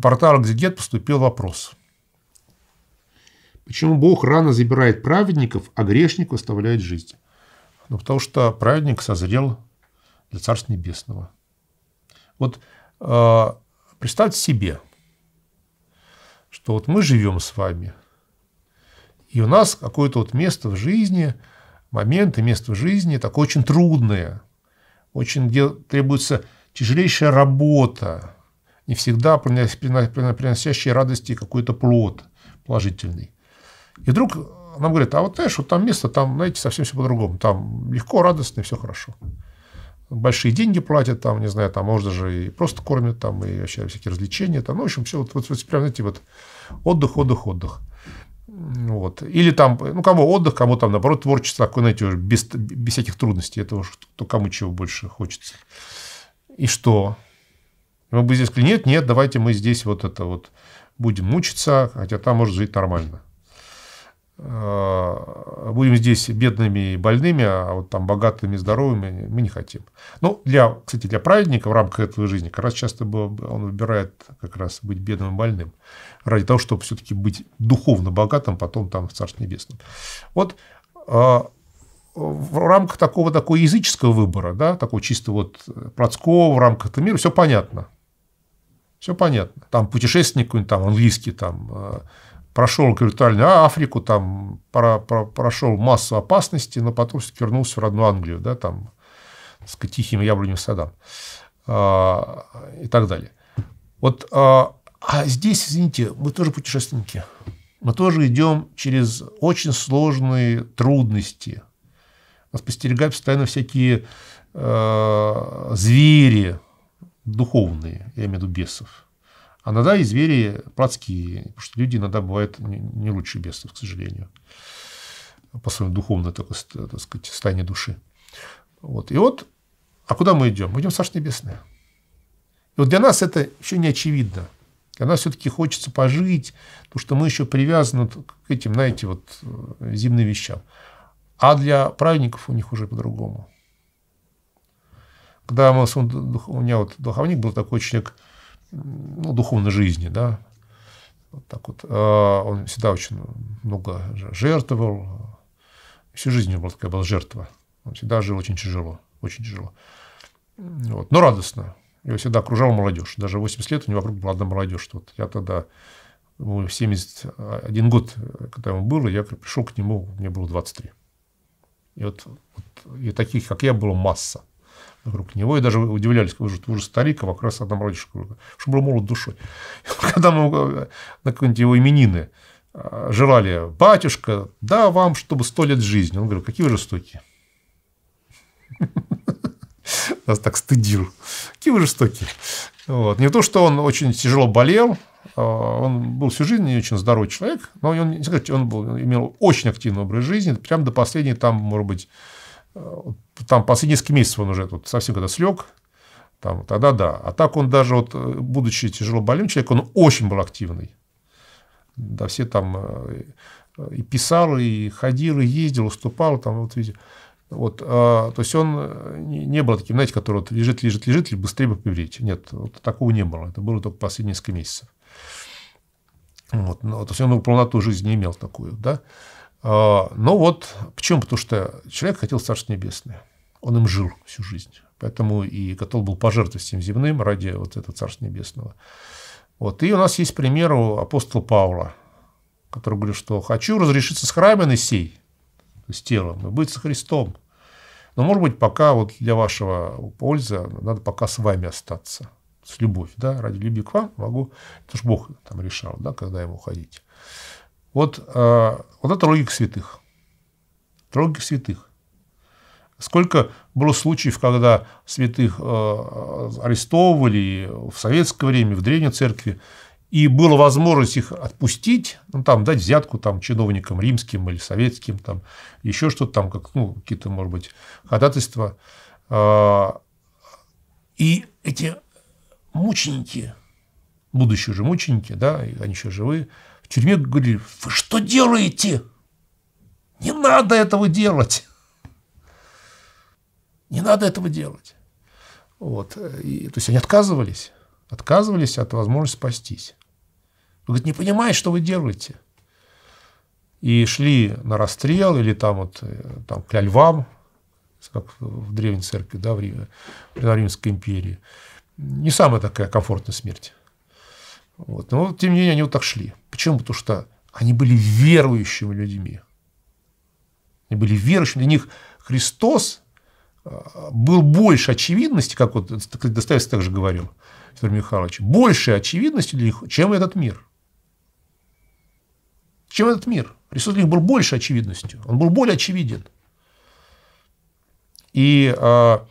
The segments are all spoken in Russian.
на портал «Экзегет» поступил вопрос. Почему Бог рано забирает праведников, а грешник выставляет жизнь? Ну, потому что праведник созрел для Царства Небесного. Вот э, представьте себе, что вот мы живем с вами, и у нас какое-то вот место в жизни, момент и место в жизни такое очень трудное, очень где требуется тяжелейшая работа, не всегда приносящие радости какой-то плод положительный. И вдруг нам говорит а вот знаешь, вот там место, там, знаете, совсем все по-другому. Там легко, радостно, и все хорошо. Большие деньги платят, там, не знаю, там, может, даже и просто кормят, там, и вообще всякие развлечения, там, ну, в общем, все, вот, вот, вот прям, знаете, вот отдых, отдых, отдых. Вот. Или там, ну, кому отдых, кому там, наоборот, творчество, такое знаете, уже без, без всяких трудностей, это то кому чего больше хочется. И что? Мы бы здесь сказали, нет, нет, давайте мы здесь вот это вот будем мучиться, хотя там может жить нормально. А, будем здесь бедными и больными, а вот там богатыми и здоровыми мы не хотим. Ну, для, кстати, для праведника в рамках этой жизни как раз часто он выбирает как раз быть бедным и больным ради того, чтобы все-таки быть духовно богатым, потом там в Царстве Небесном. Вот а, в рамках такого такого языческого выбора, да, такого чисто вот плотского, в рамках этого мира, все понятно. Все понятно. Там путешественник какой-нибудь, там английский, там э, прошел виртуальную Африку, там про, про, прошел массу опасностей, но потом все-таки вернулся в родную Англию, да, там, с сказать, тихим яблоневым садам э, и так далее. Вот а, а здесь, извините, мы тоже путешественники. Мы тоже идем через очень сложные трудности. Нас постерегают постоянно всякие э, звери, духовные, я имею в виду бесов. А иногда и звери плотские, потому что люди иногда бывают не лучше бесов, к сожалению, по своему духовной, так, сказать, стане души. Вот. И вот, а куда мы идем? Мы идем в Царство Небесное. И вот для нас это еще не очевидно. Для нас все-таки хочется пожить, потому что мы еще привязаны к этим, знаете, вот э, земным вещам. А для праведников у них уже по-другому когда мы, у меня вот духовник был такой человек ну, духовной жизни, да, вот так вот. А он всегда очень много жертвовал. Всю жизнь у него была такая была жертва. Он всегда жил очень тяжело, очень тяжело. Вот. Но радостно. Его всегда окружала молодежь. Даже 80 лет у него вокруг была одна молодежь. Вот я тогда, ему 71 а, год, когда ему было, я пришел к нему, мне было 23. И вот, вот и таких, как я, было масса вокруг него. И даже удивлялись, вы же, вы же старик, а как раз одном родишь. Что был молод душой. Когда мы э, на какие-нибудь его именины э, жрали, батюшка, да вам, чтобы сто лет жизни. Он говорил, какие вы жестокие. Нас так стыдил. Какие вы жестокие. Вот. Не то, что он очень тяжело болел, э, он был всю жизнь не очень здоровый человек, но он, не сказать, он был, имел очень активный образ жизни, прям до последней, там, может быть, Э, там последние несколько месяцев он уже тут совсем когда слег, там, тогда да. А так он даже, вот, э, будучи тяжело больным человеком, он очень был активный. Да, все там э, и писал, и ходил, и ездил, уступал, там, вот, видите. Вот, то есть он не был таким, знаете, который вот лежит, лежит, лежит, и быстрее бы помереть. Нет, вот такого не было. Это было только последние несколько месяцев. Вот, ну, то есть он полноту жизни не имел такую, да. А, но вот почему? Потому что человек хотел Царство Небесное. Он им жил всю жизнь. Поэтому и готов был пожертвовать всем земным ради вот этого Царства Небесного. Вот. И у нас есть пример у апостола Павла, который говорит, что «хочу разрешиться с и сей, с телом, и быть со Христом. Но, может быть, пока вот для вашего пользы надо пока с вами остаться. С любовью, да, ради любви к вам могу, Это что Бог там решал, да, когда ему уходить. Вот, э, вот это логика святых. Это логика святых. Сколько было случаев, когда святых э, арестовывали в советское время, в древней церкви, и была возможность их отпустить, ну, там, дать взятку там, чиновникам римским или советским, там, еще что-то там, как, ну, какие-то, может быть, ходатайства. Э, и эти мученики будущие же мученики, да, они еще живы, в тюрьме говорили, вы что делаете? Не надо этого делать. Не надо этого делать. Вот. И, то есть они отказывались, отказывались от возможности спастись. Вы говорит, не понимаешь, что вы делаете. И шли на расстрел или там вот э, там, к львам, как в древней церкви, да, в, Рим, в Римской империи. Не самая такая комфортная смерть. Вот. Но, тем не менее, они вот так шли. Почему? Потому что они были верующими людьми. Они были верующими. Для них Христос а, был больше очевидности, как вот Достоевский также говорил, Федор Михайлович, больше очевидности для них, чем этот мир. Чем этот мир? Христос для них был больше очевидностью. Он был более очевиден. И а,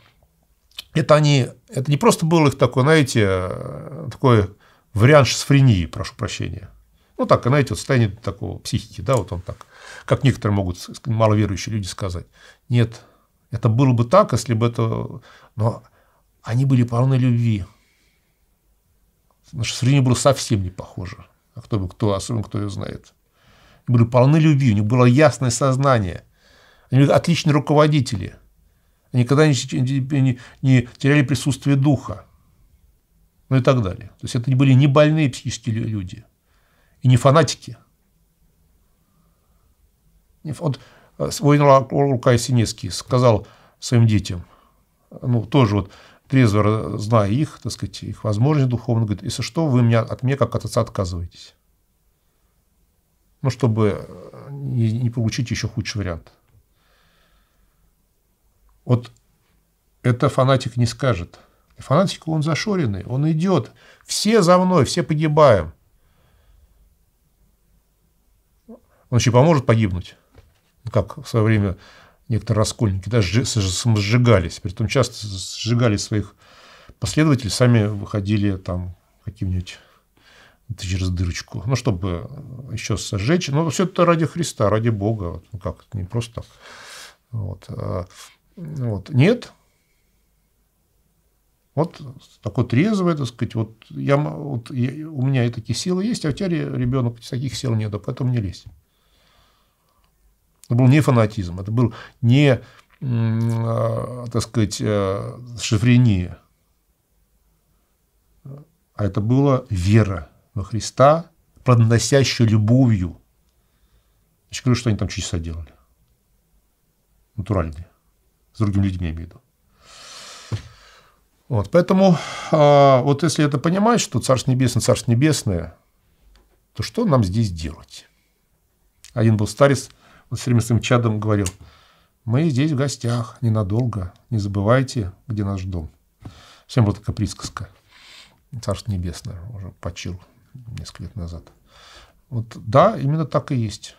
это они, это не просто было их такое, знаете, а, такое вариант шизофрении, прошу прощения. Ну, так, знаете, вот состояние такого психики, да, вот он так, как некоторые могут, маловерующие люди сказать. Нет, это было бы так, если бы это... Но они были полны любви. На шизофрению было совсем не похоже. А кто бы кто, особенно кто ее знает. Они были полны любви, у них было ясное сознание. Они были отличные руководители. Они никогда не, не, не теряли присутствие духа ну и так далее. То есть это были не больные психические люди и не фанатики. Вот э, воин Рука Синецкий сказал своим детям, ну, тоже вот трезво зная их, так сказать, их возможности духовно, говорит, если что, вы меня, от меня как от отца отказываетесь. Ну, чтобы э, не, не получить еще худший вариант. Вот это фанатик не скажет – и фанатик, он зашоренный, он идет. Все за мной, все погибаем. Он еще поможет погибнуть. Ну как в свое время некоторые раскольники даже самосжигались. Притом часто сжигали своих последователей, сами выходили там каким-нибудь через дырочку. Ну, чтобы еще сжечь. Но все это ради Христа, ради Бога. Ну, как, не просто так. Вот. А, вот. Нет, вот такой трезвый, так сказать, вот, я, вот я, у меня и такие силы есть, а в тебя ребенок таких сил нет, а поэтому не лезь. Это был не фанатизм, это был не, а, так сказать, э, шизофрения, а это была вера во Христа, подносящая любовью. Я говорю, что они там чудеса делали. Натуральные. С другими людьми, я имею в виду. Вот, поэтому а, вот если это понимать, что Царство Небесное, Царство Небесное, то что нам здесь делать? Один был старец, вот с время своим чадом говорил, мы здесь в гостях ненадолго, не забывайте, где наш дом. Всем была такая присказка. Царство Небесное уже почил несколько лет назад. Вот да, именно так и есть.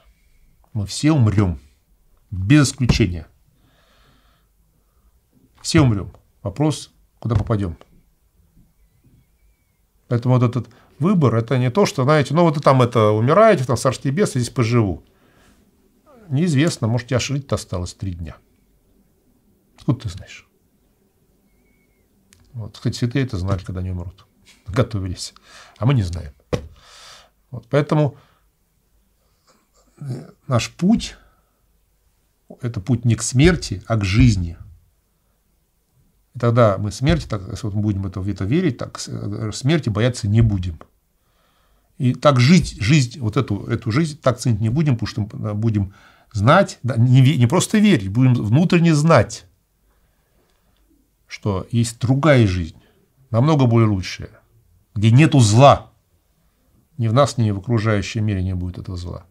Мы все умрем, без исключения. Все умрем. Вопрос куда попадем. Поэтому вот этот выбор, это не то, что, знаете, ну вот и там это умираете, там царский бес, я здесь поживу. Неизвестно, может, тебя жить-то осталось три дня. Откуда ты знаешь? Вот, хоть святые это знали, когда они умрут. Готовились. А мы не знаем. Вот, поэтому э, наш путь – это путь не к смерти, а к жизни – и тогда мы смерти, так вот будем это, в это верить, так э, смерти бояться не будем. И так жить, жизнь, вот эту, эту жизнь так ценить не будем, потому что э, будем знать, да, не, не просто верить, будем внутренне знать, что есть другая жизнь, намного более лучшая, где нету зла. Ни в нас, ни в окружающем мире не будет этого зла.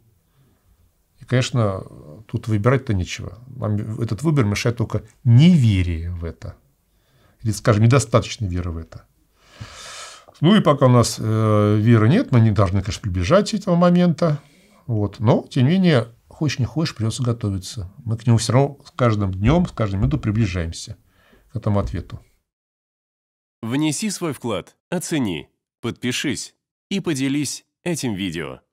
И, конечно, тут выбирать-то нечего. Нам этот выбор мешает только неверие в это или, скажем, недостаточно веры в это. Ну и пока у нас э, веры нет, мы не должны, конечно, приближать этого момента. Вот. Но, тем не менее, хочешь не хочешь, придется готовиться. Мы к нему все равно с каждым днем, с каждым минутой приближаемся к этому ответу. Внеси свой вклад, оцени, подпишись и поделись этим видео.